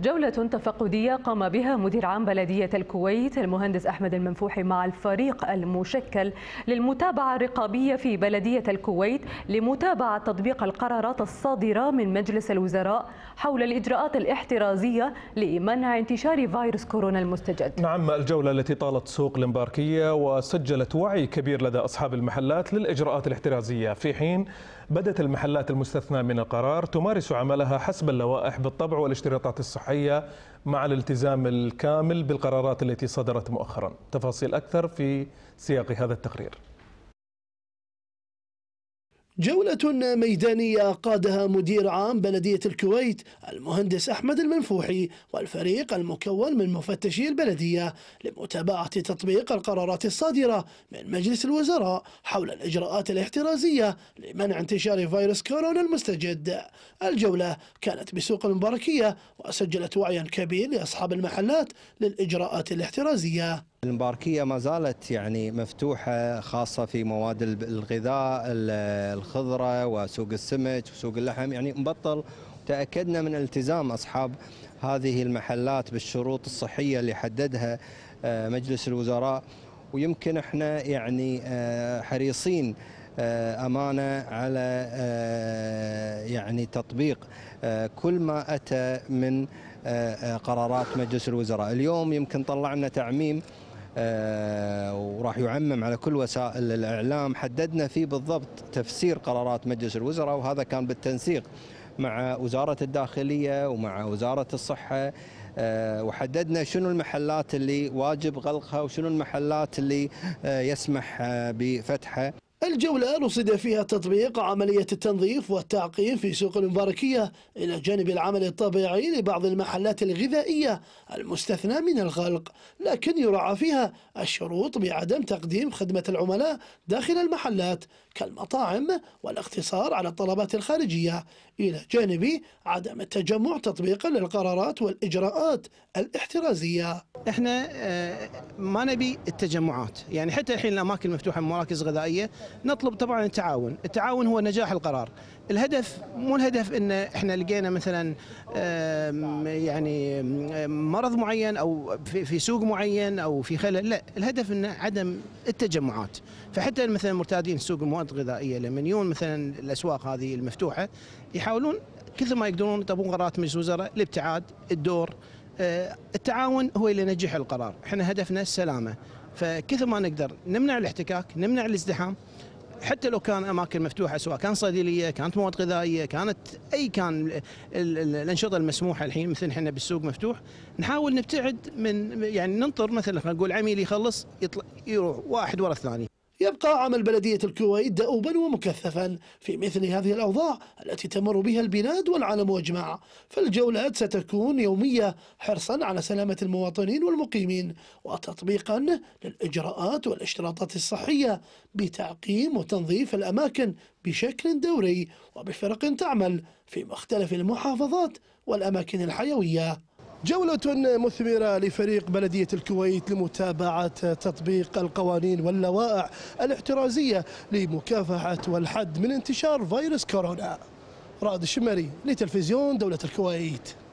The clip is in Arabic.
جولة تفقدية قام بها مدير عام بلدية الكويت المهندس أحمد المنفوحي مع الفريق المشكل للمتابعة الرقابية في بلدية الكويت لمتابعة تطبيق القرارات الصادرة من مجلس الوزراء حول الإجراءات الاحترازية لمنع انتشار فيروس كورونا المستجد نعم الجولة التي طالت سوق الإمباركية وسجلت وعي كبير لدى أصحاب المحلات للإجراءات الاحترازية في حين بدت المحلات المستثنى من القرار تمارس عملها حسب اللوائح بالطبع والاشتراطات الصحية الصحية مع الالتزام الكامل بالقرارات التي صدرت مؤخرا تفاصيل أكثر في سياق هذا التقرير جولة ميدانية قادها مدير عام بلدية الكويت المهندس أحمد المنفوحي والفريق المكون من مفتشي البلدية لمتابعة تطبيق القرارات الصادرة من مجلس الوزراء حول الإجراءات الاحترازية لمنع انتشار فيروس كورونا المستجد الجولة كانت بسوق المباركية وسجلت وعيا كبير لأصحاب المحلات للإجراءات الاحترازية المباركيه ما زالت يعني مفتوحه خاصه في مواد الغذاء الخضره وسوق السمك وسوق اللحم يعني مبطل تاكدنا من التزام اصحاب هذه المحلات بالشروط الصحيه اللي حددها آه، مجلس الوزراء ويمكن احنا يعني آه، حريصين آه، امانه على يعني تطبيق كل ما اتى من قرارات مجلس الوزراء اليوم يمكن طلعنا تعميم آه، وراح يعمم على كل وسائل الإعلام حددنا فيه بالضبط تفسير قرارات مجلس الوزراء وهذا كان بالتنسيق مع وزارة الداخلية ومع وزارة الصحة آه، وحددنا شنو المحلات اللي واجب غلقها وشنو المحلات اللي آه، يسمح بفتحها الجولة رصد فيها تطبيق عملية التنظيف والتعقيم في سوق المباركية إلى جانب العمل الطبيعي لبعض المحلات الغذائية المستثنى من الغلق لكن يراعى فيها الشروط بعدم تقديم خدمة العملاء داخل المحلات كالمطاعم والاقتصار على الطلبات الخارجية إلى جانب عدم التجمع تطبيقا للقرارات والإجراءات الاحترازية احنا آه، ما نبي التجمعات يعني حتى الحين الأماكن المفتوحة مراكز غذائية نطلب طبعا التعاون التعاون هو نجاح القرار الهدف مو الهدف ان احنا لقينا مثلا يعني مرض معين او في سوق معين او في خلل لا الهدف ان عدم التجمعات فحتى مثلا مرتادين سوق المواد الغذائيه لما يجون مثلا الاسواق هذه المفتوحه يحاولون كثر ما يقدرون يطبقون قرارات مجلس الوزراء الابتعاد الدور آه، التعاون هو اللي نجح القرار احنا هدفنا السلامه فكثر ما نقدر نمنع الاحتكاك نمنع الازدحام حتى لو كان اماكن مفتوحه سواء كان صيدليه كانت مواد غذائيه كانت اي كان الانشطه المسموحه الحين مثل احنا بالسوق مفتوح نحاول نبتعد من يعني ننطر مثلا نقول عميل يخلص يطلع يروح واحد ورا الثاني يبقى عمل بلدية الكويت دؤوبا ومكثفا في مثل هذه الأوضاع التي تمر بها البلاد والعالم أجمع فالجولات ستكون يومية حرصا على سلامة المواطنين والمقيمين وتطبيقا للإجراءات والاشتراطات الصحية بتعقيم وتنظيف الأماكن بشكل دوري وبفرق تعمل في مختلف المحافظات والأماكن الحيوية جولة مثمرة لفريق بلدية الكويت لمتابعة تطبيق القوانين واللوائح الاحترازية لمكافحة والحد من انتشار فيروس كورونا راد الشمري لتلفزيون دولة الكويت